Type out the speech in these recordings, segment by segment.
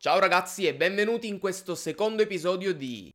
Ciao ragazzi e benvenuti in questo secondo episodio di...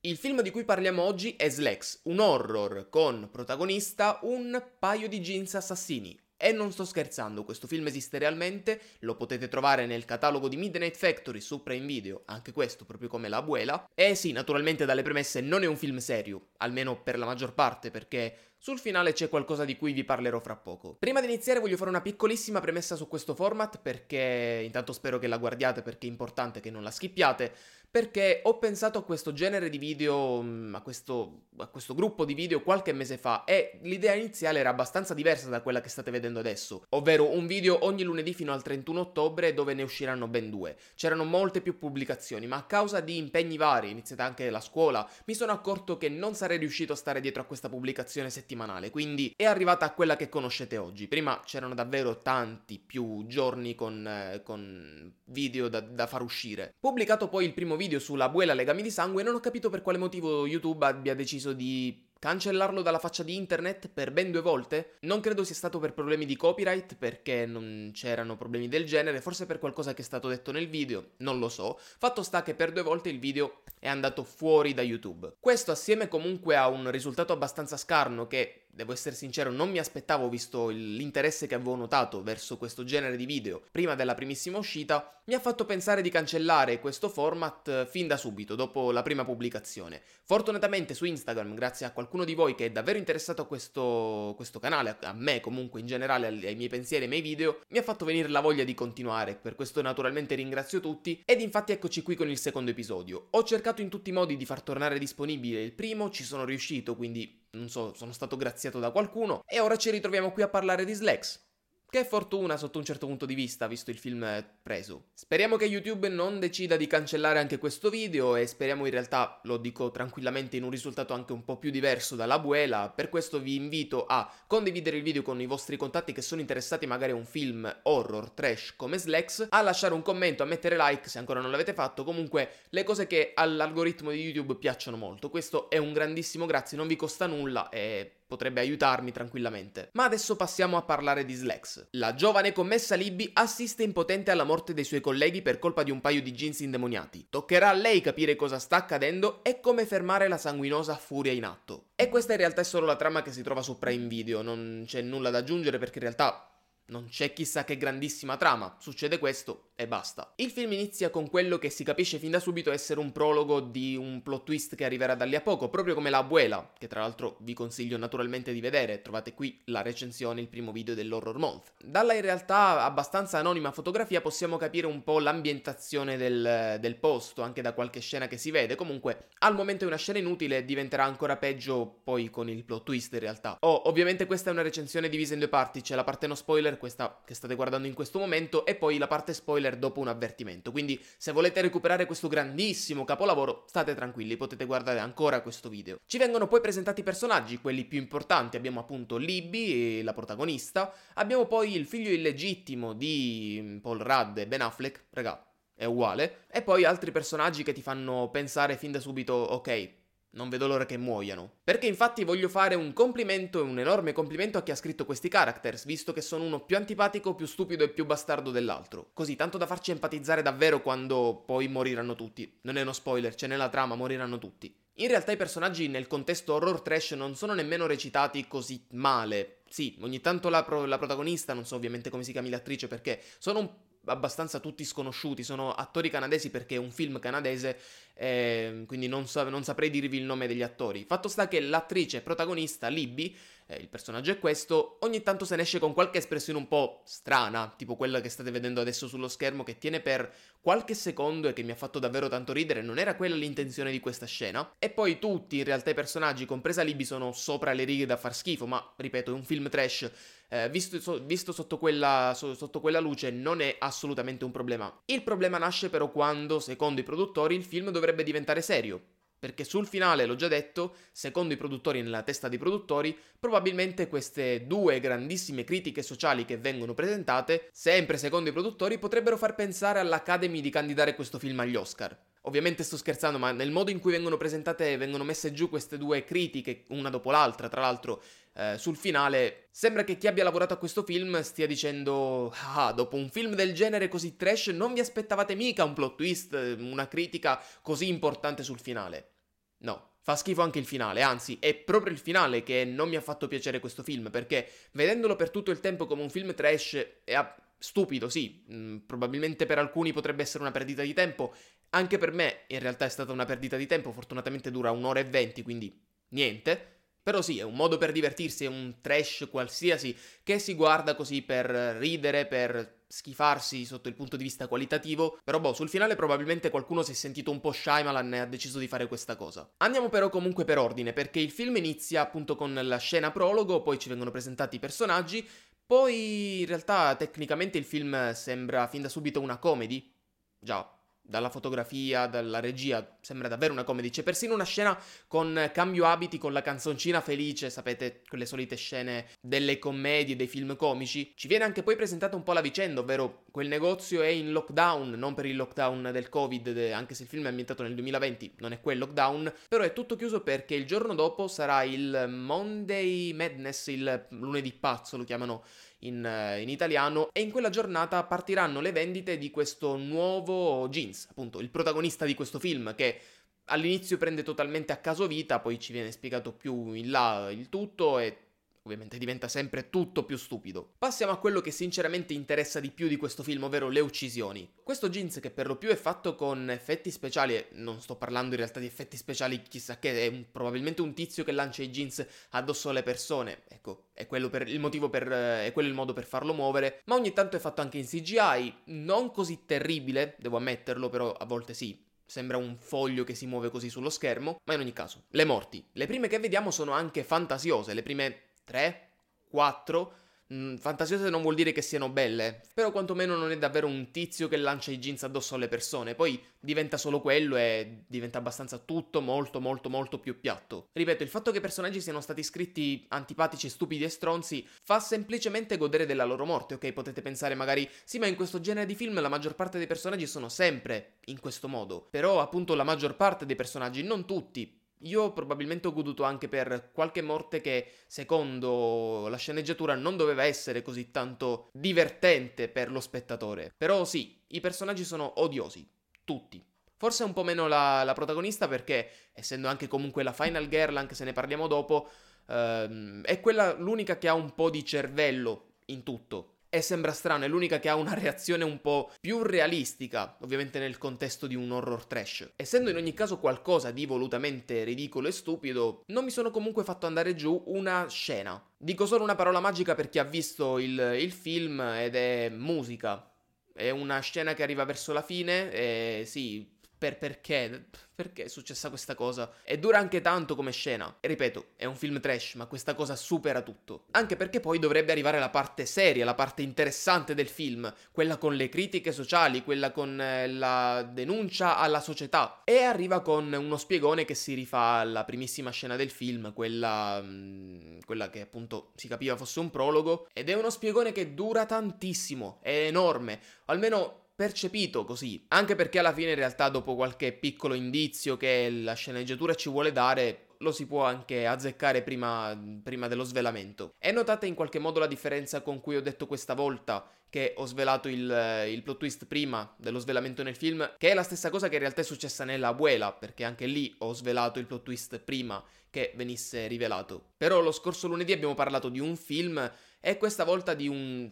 Il film di cui parliamo oggi è Slex, un horror con protagonista un paio di jeans assassini. E non sto scherzando, questo film esiste realmente, lo potete trovare nel catalogo di Midnight Factory sopra in Video, anche questo proprio come la abuela. E sì, naturalmente dalle premesse non è un film serio, almeno per la maggior parte, perché sul finale c'è qualcosa di cui vi parlerò fra poco. Prima di iniziare voglio fare una piccolissima premessa su questo format perché intanto spero che la guardiate perché è importante che non la schippiate, perché ho pensato a questo genere di video, mm, a questo, a questo gruppo di video qualche mese fa e l'idea iniziale era abbastanza diversa da quella che state vedendo adesso, ovvero un video ogni lunedì fino al 31 ottobre dove ne usciranno ben due. C'erano molte più pubblicazioni, ma a causa di impegni vari, iniziata anche la scuola, mi sono accorto che non sarei riuscito a stare dietro a questa pubblicazione settimanale, quindi è arrivata a quella che conoscete oggi. Prima c'erano davvero tanti più giorni con, eh, con video da, da far uscire. Pubblicato poi il primo video video sulla Abuela Legami di Sangue non ho capito per quale motivo YouTube abbia deciso di cancellarlo dalla faccia di internet per ben due volte? Non credo sia stato per problemi di copyright, perché non c'erano problemi del genere, forse per qualcosa che è stato detto nel video, non lo so. Fatto sta che per due volte il video è andato fuori da YouTube. Questo assieme comunque a un risultato abbastanza scarno che devo essere sincero, non mi aspettavo visto l'interesse che avevo notato verso questo genere di video prima della primissima uscita, mi ha fatto pensare di cancellare questo format eh, fin da subito, dopo la prima pubblicazione. Fortunatamente su Instagram, grazie a qualcuno di voi che è davvero interessato a questo, questo canale, a me comunque in generale, ai miei pensieri e ai miei video, mi ha fatto venire la voglia di continuare, per questo naturalmente ringrazio tutti ed infatti eccoci qui con il secondo episodio. Ho cercato in tutti i modi di far tornare disponibile il primo, ci sono riuscito, quindi non so, sono stato graziato da qualcuno e ora ci ritroviamo qui a parlare di Slacks. Che fortuna sotto un certo punto di vista, visto il film preso. Speriamo che YouTube non decida di cancellare anche questo video e speriamo in realtà, lo dico tranquillamente, in un risultato anche un po' più diverso dalla Buela. Per questo vi invito a condividere il video con i vostri contatti che sono interessati magari a un film horror, trash come Slex, a lasciare un commento, a mettere like se ancora non l'avete fatto, comunque le cose che all'algoritmo di YouTube piacciono molto. Questo è un grandissimo grazie, non vi costa nulla e potrebbe aiutarmi tranquillamente. Ma adesso passiamo a parlare di Slex. La giovane commessa Libby assiste impotente alla morte dei suoi colleghi per colpa di un paio di jeans indemoniati. Toccherà a lei capire cosa sta accadendo e come fermare la sanguinosa furia in atto. E questa in realtà è solo la trama che si trova su Prime Video, non c'è nulla da aggiungere perché in realtà non c'è chissà che grandissima trama, succede questo e basta. Il film inizia con quello che si capisce fin da subito essere un prologo di un plot twist che arriverà da lì a poco, proprio come La Abuela, che tra l'altro vi consiglio naturalmente di vedere, trovate qui la recensione, il primo video dell'Horror Month. Dalla in realtà abbastanza anonima fotografia possiamo capire un po' l'ambientazione del, del posto, anche da qualche scena che si vede, comunque al momento è una scena inutile e diventerà ancora peggio poi con il plot twist in realtà. Oh, ovviamente questa è una recensione divisa in due parti, c'è la parte no spoiler questa che state guardando in questo momento e poi la parte spoiler dopo un avvertimento. Quindi se volete recuperare questo grandissimo capolavoro, state tranquilli, potete guardare ancora questo video. Ci vengono poi presentati i personaggi, quelli più importanti, abbiamo appunto Libby, eh, la protagonista, abbiamo poi il figlio illegittimo di mm, Paul Rudd e Ben Affleck, raga, è uguale, e poi altri personaggi che ti fanno pensare fin da subito, ok, non vedo l'ora che muoiano. Perché infatti voglio fare un complimento e un enorme complimento a chi ha scritto questi characters, visto che sono uno più antipatico, più stupido e più bastardo dell'altro. Così, tanto da farci empatizzare davvero quando poi moriranno tutti. Non è uno spoiler, c'è nella trama, moriranno tutti. In realtà i personaggi nel contesto horror trash non sono nemmeno recitati così male. Sì, ogni tanto la, pro- la protagonista, non so ovviamente come si chiami l'attrice perché, sono un abbastanza tutti sconosciuti, sono attori canadesi perché è un film canadese, eh, quindi non, sa- non, saprei dirvi il nome degli attori. Fatto sta che l'attrice protagonista, Libby, eh, il personaggio è questo, ogni tanto se ne esce con qualche espressione un po' strana, tipo quella che state vedendo adesso sullo schermo che tiene per qualche secondo e che mi ha fatto davvero tanto ridere, non era quella l'intenzione di questa scena. E poi tutti, in realtà i personaggi, compresa Libby, sono sopra le righe da far schifo, ma ripeto, è un film trash eh, visto, so, visto sotto, quella, so, sotto quella luce non è assolutamente un problema. Il problema nasce però quando, secondo i produttori, il film dovrebbe diventare serio, perché sul finale, l'ho già detto, secondo i produttori nella testa dei produttori, probabilmente queste due grandissime critiche sociali che vengono presentate, sempre secondo i produttori, potrebbero far pensare all'Academy di candidare questo film agli Oscar. Ovviamente sto scherzando, ma nel modo in cui vengono presentate, vengono messe giù queste due critiche, una dopo l'altra, tra l'altro, eh, sul finale, sembra che chi abbia lavorato a questo film stia dicendo: Ah, dopo un film del genere così trash, non vi aspettavate mica un plot twist, una critica così importante sul finale. No, fa schifo anche il finale, anzi, è proprio il finale che non mi ha fatto piacere questo film, perché vedendolo per tutto il tempo come un film trash, è. A- stupido, sì, mh, mm, probabilmente per alcuni potrebbe essere una perdita di tempo, anche per me in realtà è stata una perdita di tempo, fortunatamente dura un'ora e venti, quindi niente. Però sì, è un modo per divertirsi, è un trash qualsiasi che si guarda così per ridere, per schifarsi sotto il punto di vista qualitativo. Però boh, sul finale probabilmente qualcuno si è sentito un po' Shyamalan e ha deciso di fare questa cosa. Andiamo però comunque per ordine, perché il film inizia appunto con la scena prologo, poi ci vengono presentati i personaggi poi in realtà tecnicamente il film sembra fin da subito una comedy. Già, dalla fotografia, dalla regia, sembra davvero una comedy. C'è persino una scena con cambio abiti con la canzoncina felice, sapete, quelle solite scene delle commedie, dei film comici. Ci viene anche poi presentata un po' la vicenda, ovvero quel negozio è in lockdown, non per il lockdown del Covid, anche se il film è ambientato nel 2020, non è quel lockdown, però è tutto chiuso perché il giorno dopo sarà il Monday Madness, il lunedì pazzo lo chiamano in, eh, in italiano e in quella giornata partiranno le vendite di questo nuovo jeans, appunto il protagonista di questo film che all'inizio prende totalmente a caso vita, poi ci viene spiegato più in là il tutto e Ovviamente diventa sempre tutto più stupido. Passiamo a quello che sinceramente interessa di più di questo film, ovvero le uccisioni. Questo jeans che per lo più è fatto con effetti speciali, e non sto parlando in realtà di effetti speciali chissà che, è un, probabilmente un tizio che lancia i jeans addosso alle persone, ecco, è quello per, il motivo per, eh, è quello il modo per farlo muovere, ma ogni tanto è fatto anche in CGI, non così terribile, devo ammetterlo, però a volte sì, sembra un foglio che si muove così sullo schermo, ma in ogni caso, le morti. Le prime che vediamo sono anche fantasiose, le prime 3, 4. Mm, fantasiose non vuol dire che siano belle, però quantomeno non è davvero un tizio che lancia i jeans addosso alle persone, poi diventa solo quello e diventa abbastanza tutto molto molto molto più piatto. Ripeto, il fatto che i personaggi siano stati scritti antipatici, stupidi e stronzi fa semplicemente godere della loro morte, ok? Potete pensare magari, sì ma in questo genere di film la maggior parte dei personaggi sono sempre in questo modo, però appunto la maggior parte dei personaggi, non tutti, io probabilmente ho goduto anche per qualche morte che, secondo la sceneggiatura, non doveva essere così tanto divertente per lo spettatore. Però sì, i personaggi sono odiosi, tutti. Forse un po' meno la, la protagonista perché, essendo anche comunque la Final Girl, anche se ne parliamo dopo, ehm, è quella l'unica che ha un po' di cervello in tutto e sembra strano, è l'unica che ha una reazione un po' più realistica, ovviamente nel contesto di un horror trash. Essendo in ogni caso qualcosa di volutamente ridicolo e stupido, non mi sono comunque fatto andare giù una scena. Dico solo una parola magica per chi ha visto il, il film ed è musica. È una scena che arriva verso la fine e sì, per perché, perché è successa questa cosa. E dura anche tanto come scena. E ripeto, è un film trash, ma questa cosa supera tutto. Anche perché poi dovrebbe arrivare la parte seria, la parte interessante del film, quella con le critiche sociali, quella con eh, la denuncia alla società. E arriva con uno spiegone che si rifà alla primissima scena del film, quella, mm, quella che appunto si capiva fosse un prologo. Ed è uno spiegone che dura tantissimo, è enorme. Almeno percepito così, anche perché alla fine in realtà dopo qualche piccolo indizio che la sceneggiatura ci vuole dare lo si può anche azzeccare prima, prima, dello svelamento. E notate in qualche modo la differenza con cui ho detto questa volta che ho svelato il, il plot twist prima dello svelamento nel film, che è la stessa cosa che in realtà è successa nella Abuela, perché anche lì ho svelato il plot twist prima che venisse rivelato. Però lo scorso lunedì abbiamo parlato di un film e questa volta di un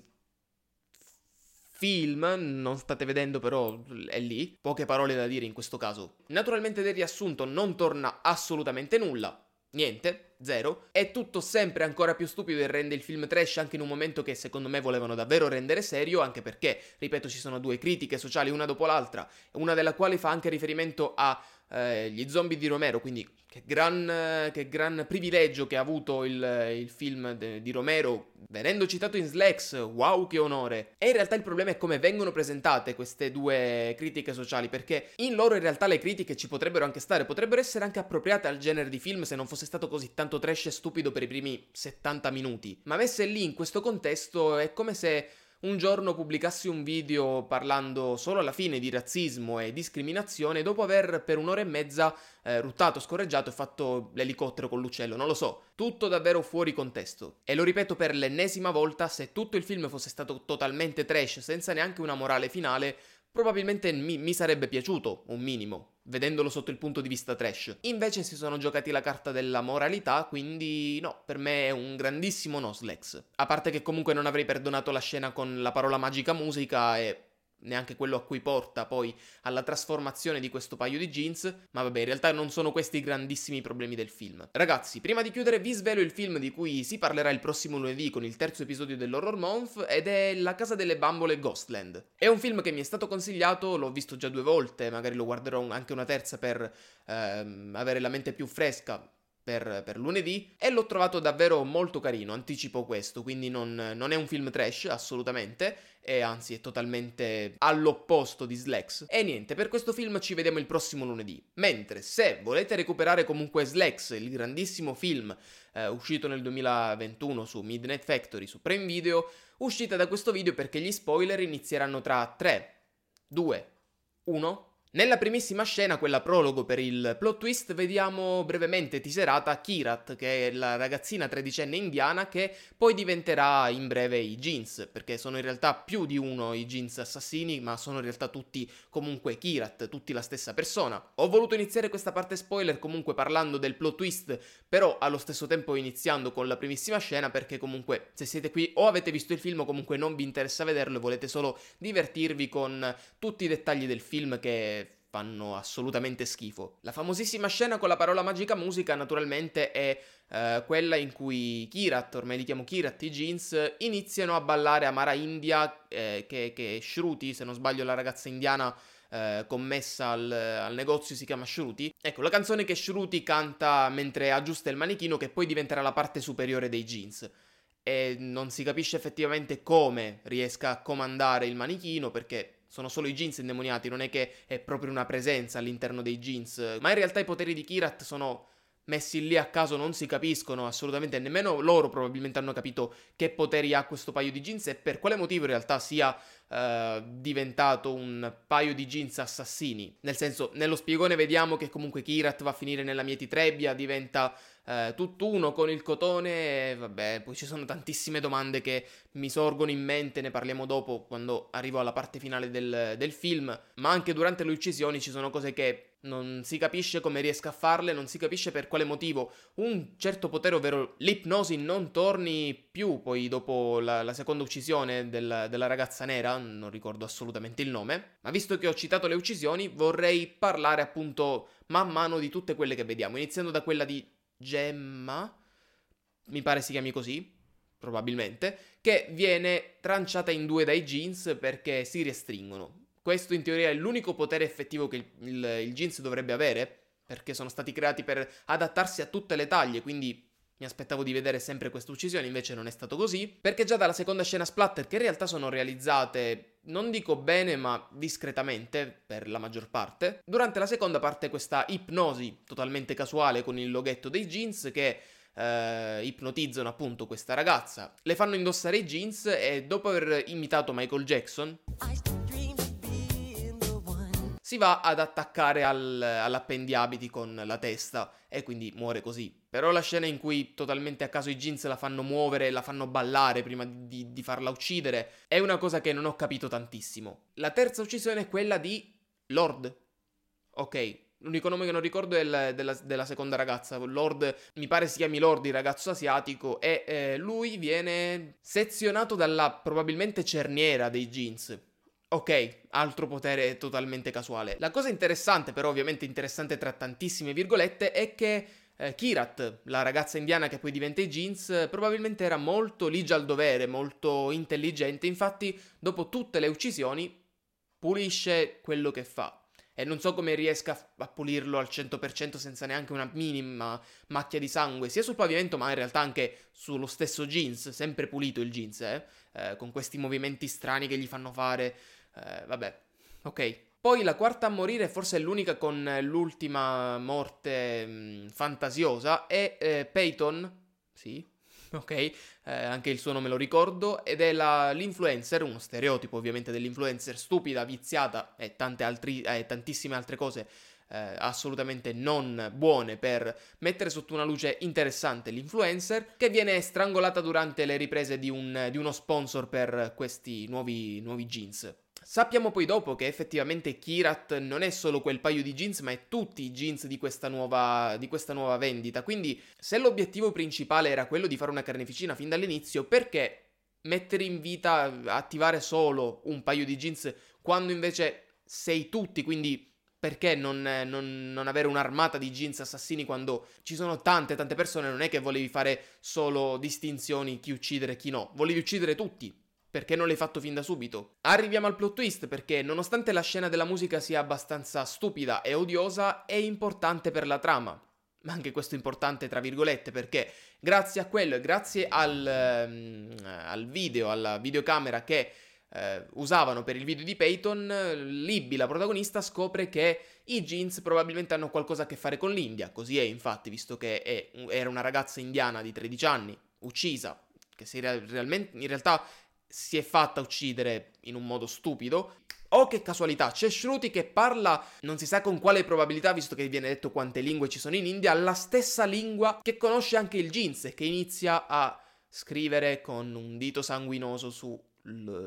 film, non state vedendo però è lì, poche parole da dire in questo caso. Naturalmente del riassunto non torna assolutamente nulla, niente, zero, è tutto sempre ancora più stupido e rende il film trash anche in un momento che secondo me volevano davvero rendere serio, anche perché, ripeto, ci sono due critiche sociali una dopo l'altra, una della quale fa anche riferimento a eh, gli zombie di Romero, quindi che gran, che gran privilegio che ha avuto il, il film de, di Romero venendo citato in Slacks, wow che onore! E in realtà il problema è come vengono presentate queste due critiche sociali, perché in loro in realtà le critiche ci potrebbero anche stare, potrebbero essere anche appropriate al genere di film se non fosse stato così tanto trash e stupido per i primi 70 minuti, ma messe lì in questo contesto è come se un giorno pubblicassi un video parlando solo alla fine di razzismo e discriminazione dopo aver per un'ora e mezza eh, ruttato, scorreggiato e fatto l'elicottero con l'uccello, non lo so, tutto davvero fuori contesto. E lo ripeto per l'ennesima volta, se tutto il film fosse stato totalmente trash senza neanche una morale finale, probabilmente mi, mi, sarebbe piaciuto un minimo, vedendolo sotto il punto di vista trash. Invece si sono giocati la carta della moralità, quindi no, per me è un grandissimo no Noslex. A parte che comunque non avrei perdonato la scena con la parola magica musica e neanche quello a cui porta poi alla trasformazione di questo paio di jeans, ma vabbè, in realtà non sono questi i grandissimi problemi del film. Ragazzi, prima di chiudere vi svelo il film di cui si parlerà il prossimo lunedì con il terzo episodio dell'Horror Month ed è La casa delle bambole Ghostland. È un film che mi è stato consigliato, l'ho visto già due volte, magari lo guarderò anche una terza per ehm, avere la mente più fresca, per, per, lunedì e l'ho trovato davvero molto carino, anticipo questo, quindi non, non è un film trash assolutamente, e anzi è totalmente all'opposto di Slex. E niente, per questo film ci vediamo il prossimo lunedì. Mentre se volete recuperare comunque Slex, il grandissimo film eh, uscito nel 2021 su Midnight Factory, su Prime Video, uscite da questo video perché gli spoiler inizieranno tra 3, 2, 1 nella primissima scena, quella prologo per il plot twist, vediamo brevemente tiserata Kirat, che è la ragazzina tredicenne indiana che poi diventerà in breve i jeans, perché sono in realtà più di uno i jeans assassini, ma sono in realtà tutti comunque Kirat, tutti la stessa persona. Ho voluto iniziare questa parte spoiler comunque parlando del plot twist, però allo stesso tempo iniziando con la primissima scena, perché comunque se siete qui o avete visto il film o comunque non vi interessa vederlo e volete solo divertirvi con tutti i dettagli del film che fanno assolutamente schifo. La famosissima scena con la parola magica musica naturalmente è eh, quella in cui Kirat, ormai li chiamo Kirat, i jeans, iniziano a ballare Amara India, eh, che, che è Shruti, se non sbaglio la ragazza indiana eh, commessa al, al, negozio si chiama Shruti. Ecco, la canzone che Shruti canta mentre aggiusta il manichino che poi diventerà la parte superiore dei jeans. E non si capisce effettivamente come riesca a comandare il manichino perché sono solo i jeans indemoniati, non è che è proprio una presenza all'interno dei jeans. Ma in realtà i poteri di Kirat sono messi lì a caso non si capiscono assolutamente, nemmeno loro probabilmente hanno capito che poteri ha questo paio di jeans e per quale motivo in realtà sia eh, diventato un paio di jeans assassini. Nel senso, nello spiegone vediamo che comunque Kirat va a finire nella mietitrebbia, diventa eh, tutt'uno con il cotone e vabbè, poi ci sono tantissime domande che mi sorgono in mente, ne parliamo dopo quando arrivo alla parte finale del, del film, ma anche durante le uccisioni ci sono cose che non si capisce come riesca a farle, non si capisce per quale motivo un certo potere, ovvero l'ipnosi, non torni più poi dopo la, la seconda uccisione del, della ragazza nera, non ricordo assolutamente il nome, ma visto che ho citato le uccisioni vorrei parlare appunto man mano di tutte quelle che vediamo, iniziando da quella di Gemma, mi pare si chiami così, probabilmente, che viene tranciata in due dai jeans perché si restringono. Questo in teoria è l'unico potere effettivo che il, il, il jeans dovrebbe avere, perché sono stati creati per adattarsi a tutte le taglie, quindi mi aspettavo di vedere sempre questa uccisione, invece non è stato così, perché già dalla seconda scena splatter, che in realtà sono realizzate, non dico bene, ma discretamente, per la maggior parte, durante la seconda parte questa ipnosi totalmente casuale con il loghetto dei jeans che eh, ipnotizzano appunto questa ragazza, le fanno indossare i jeans e dopo aver imitato Michael Jackson... I- si va ad attaccare al, all'appendiabiti con la testa e quindi muore così. Però la scena in cui totalmente a caso i jeans la fanno muovere, la fanno ballare prima di, di farla uccidere, è una cosa che non ho capito tantissimo. La terza uccisione è quella di Lord. Ok, L'unico nome che non ricordo è il, della, della, seconda ragazza, Lord, mi pare si chiami Lord, il ragazzo asiatico, e eh, lui viene sezionato dalla probabilmente cerniera dei jeans. Ok, altro potere totalmente casuale. La cosa interessante, però ovviamente interessante tra tantissime virgolette, è che eh, Kirat, la ragazza indiana che poi diventa i jeans, probabilmente era molto ligia al dovere, molto intelligente, infatti dopo tutte le uccisioni pulisce quello che fa. E non so come riesca a pulirlo al 100% senza neanche una minima macchia di sangue, sia sul pavimento ma in realtà anche sullo stesso jeans, sempre pulito il jeans, eh? Eh, con questi movimenti strani che gli fanno fare. Eh, vabbè, ok. Poi la quarta a morire, forse è l'unica con l'ultima morte mh, mm, fantasiosa, è eh, Peyton. Sì, ok, eh, anche il suo nome lo ricordo, ed è la, l'influencer, uno stereotipo ovviamente dell'influencer stupida, viziata e altri, eh, tantissime altre cose eh, assolutamente non buone per mettere sotto una luce interessante l'influencer, che viene strangolata durante le riprese di, un, di uno sponsor per questi nuovi, nuovi jeans. Sappiamo poi dopo che effettivamente Kirat non è solo quel paio di jeans, ma è tutti i jeans di questa nuova, di questa nuova vendita. Quindi, se l'obiettivo principale era quello di fare una carneficina fin dall'inizio, perché mettere in vita, attivare solo un paio di jeans quando invece sei tutti, quindi perché non, non, non, avere un'armata di jeans assassini quando ci sono tante tante persone? Non è che volevi fare solo distinzioni chi uccidere e chi no, volevi uccidere tutti perché non l'hai fatto fin da subito. Arriviamo al plot twist perché nonostante la scena della musica sia abbastanza stupida e odiosa, è importante per la trama. Ma anche questo è importante tra virgolette perché grazie a quello e grazie al, um, al, video, alla videocamera che uh, usavano per il video di Peyton, Libby, la protagonista, scopre che i jeans probabilmente hanno qualcosa a che fare con l'India. Così è infatti, visto che è, era una ragazza indiana di 13 anni, uccisa, che si, realmente, in realtà si è fatta uccidere in un modo stupido. Oh, che casualità, c'è Shruti che parla, non si sa con quale probabilità, visto che viene detto quante lingue ci sono in India, la stessa lingua che conosce anche il jeans e che inizia a scrivere con un dito sanguinoso sul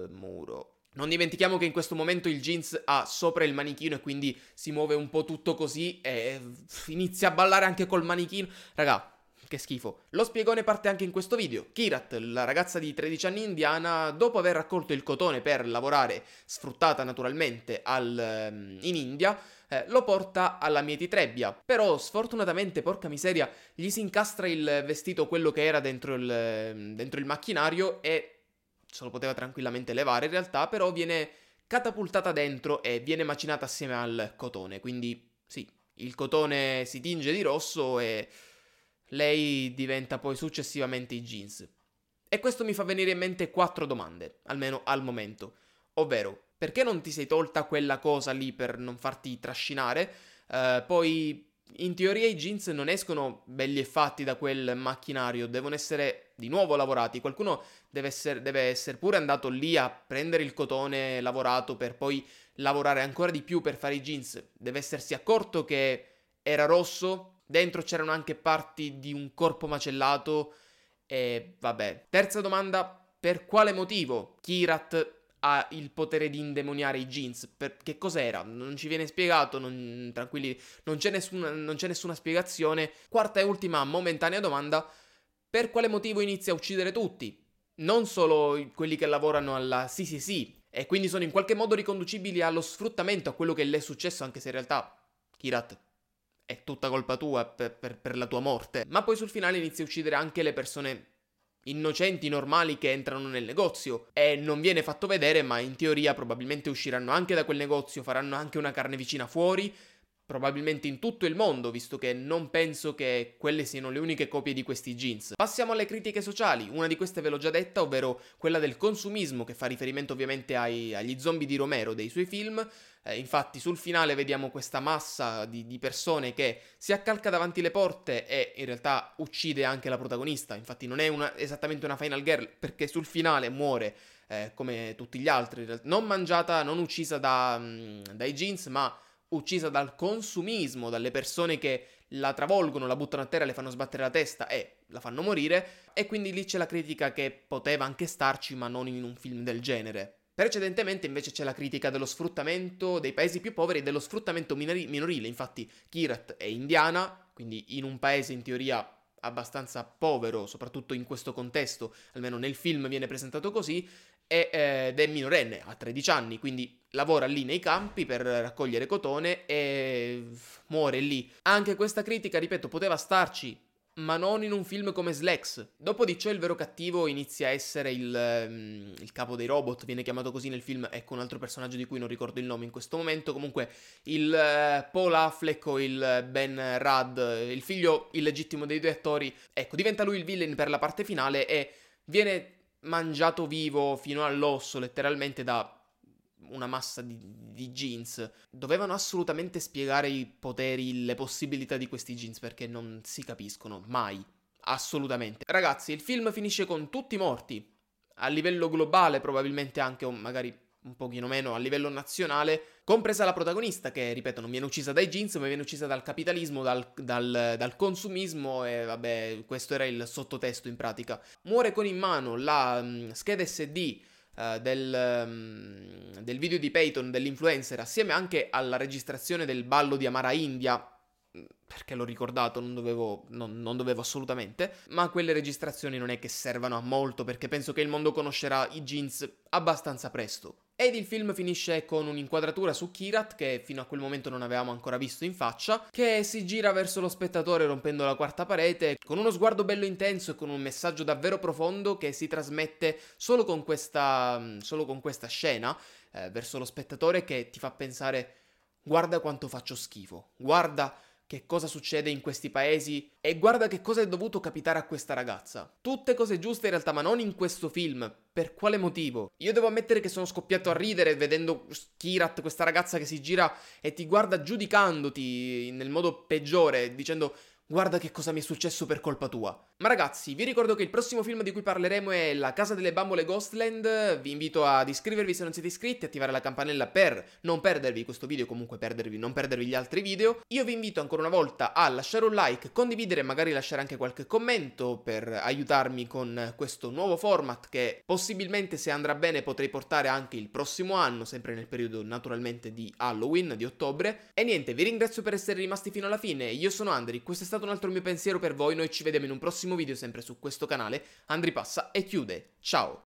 muro. Non dimentichiamo che in questo momento il jeans ha sopra il manichino e quindi si muove un po' tutto così e inizia a ballare anche col manichino. Raga, che schifo. Lo spiegone parte anche in questo video. Kirat, la ragazza di 13 anni indiana, dopo aver raccolto il cotone per lavorare, sfruttata naturalmente al, ehm, in India, eh, lo porta alla mietitrebbia. Però sfortunatamente, porca miseria, gli si incastra il vestito, quello che era dentro il, ehm, dentro il macchinario e se lo poteva tranquillamente levare in realtà, però viene catapultata dentro e viene macinata assieme al cotone. Quindi sì, il cotone si tinge di rosso e lei diventa poi successivamente i jeans. E questo mi fa venire in mente quattro domande, almeno al momento. Ovvero, perché non ti sei tolta quella cosa lì per non farti trascinare? Uh, poi, in teoria i jeans non escono belli e fatti da quel macchinario, devono essere di nuovo lavorati. Qualcuno deve essere, deve essere, pure andato lì a prendere il cotone lavorato per poi lavorare ancora di più per fare i jeans. Deve essersi accorto che era rosso, Dentro c'erano anche parti di un corpo macellato e vabbè. Terza domanda, per quale motivo Kirat ha il potere di indemoniare i jeans. Per, che cos'era? Non ci viene spiegato, non, tranquilli, non c'è, nessuna, non c'è nessuna spiegazione. Quarta e ultima momentanea domanda, per quale motivo inizia a uccidere tutti? Non solo quelli che lavorano alla CCC, e quindi sono in qualche modo riconducibili allo sfruttamento, a quello che le è successo, anche se in realtà Kirat è tutta colpa tua per, per, per la tua morte. Ma poi sul finale inizia a uccidere anche le persone innocenti, normali che entrano nel negozio e non viene fatto vedere, ma in teoria probabilmente usciranno anche da quel negozio, faranno anche una carne vicina fuori probabilmente in tutto il mondo, visto che non penso che quelle siano le uniche copie di questi jeans. Passiamo alle critiche sociali, una di queste ve l'ho già detta, ovvero quella del consumismo, che fa riferimento ovviamente ai, agli zombie di Romero dei suoi film. Eh, infatti sul finale vediamo questa massa di, di, persone che si accalca davanti le porte e in realtà uccide anche la protagonista, infatti non è una, esattamente una Final Girl perché sul finale muore eh, come tutti gli altri, non mangiata, non uccisa da, mm, dai jeans, ma uccisa dal consumismo, dalle persone che la travolgono, la buttano a terra, le fanno sbattere la testa e la fanno morire, e quindi lì c'è la critica che poteva anche starci, ma non in un film del genere. Precedentemente invece c'è la critica dello sfruttamento dei paesi più poveri e dello sfruttamento minori- minorile, infatti Kirat è indiana, quindi in un paese in teoria abbastanza povero, soprattutto in questo contesto, almeno nel film viene presentato così, eh, ed è minorenne, ha 13 anni, quindi lavora lì nei campi per raccogliere cotone e muore lì. Anche questa critica, ripeto, poteva starci, ma non in un film come Slex. ciò il vero cattivo inizia a essere il, mm, il, capo dei robot, viene chiamato così nel film, ecco un altro personaggio di cui non ricordo il nome in questo momento, comunque il eh, Paul Affleck o il eh, Ben Rudd, il figlio illegittimo dei due attori, ecco diventa lui il villain per la parte finale e viene mangiato vivo fino all'osso, letteralmente da una massa di, di, jeans. Dovevano assolutamente spiegare i poteri, le possibilità di questi jeans perché non si capiscono mai. Assolutamente. Ragazzi, il film finisce con tutti morti. A livello globale, probabilmente anche, o magari un pochino meno a livello nazionale, compresa la protagonista che, ripeto, non viene uccisa dai jeans, ma viene uccisa dal capitalismo, dal, dal, dal consumismo e vabbè, questo era il sottotesto in pratica. Muore con in mano la um, scheda SD uh, eh, del, um, del video di Peyton, dell'influencer, assieme anche alla registrazione del ballo di Amara India, perché l'ho ricordato, non dovevo, non, non dovevo, assolutamente, ma quelle registrazioni non è che servano a molto perché penso che il mondo conoscerà i jeans abbastanza presto. Ed il film finisce con un'inquadratura su Kirat, che fino a quel momento non avevamo ancora visto in faccia, che si gira verso lo spettatore rompendo la quarta parete, con uno sguardo bello intenso e con un messaggio davvero profondo che si trasmette solo con questa, solo con questa scena eh, verso lo spettatore che ti fa pensare guarda quanto faccio schifo, guarda che cosa succede in questi paesi e guarda che cosa è dovuto capitare a questa ragazza. Tutte cose giuste in realtà, ma non in questo film. Per quale motivo? Io devo ammettere che sono scoppiato a ridere vedendo Kirat, questa ragazza che si gira e ti guarda giudicandoti nel modo peggiore, dicendo guarda che cosa mi è successo per colpa tua. Ma ragazzi, vi ricordo che il prossimo film di cui parleremo è La casa delle bambole Ghostland, vi invito ad iscrivervi se non siete iscritti, attivare la campanella per non perdervi questo video, comunque perdervi, non perdervi gli altri video. Io vi invito ancora una volta a lasciare un like, condividere e magari lasciare anche qualche commento per aiutarmi con questo nuovo format che possibilmente se andrà bene potrei portare anche il prossimo anno, sempre nel periodo naturalmente di Halloween, di ottobre. E niente, vi ringrazio per essere rimasti fino alla fine, io sono Andri, questo è stato stato un altro mio pensiero per voi, noi ci vediamo in un prossimo video sempre su questo canale, Andri passa e chiude, ciao!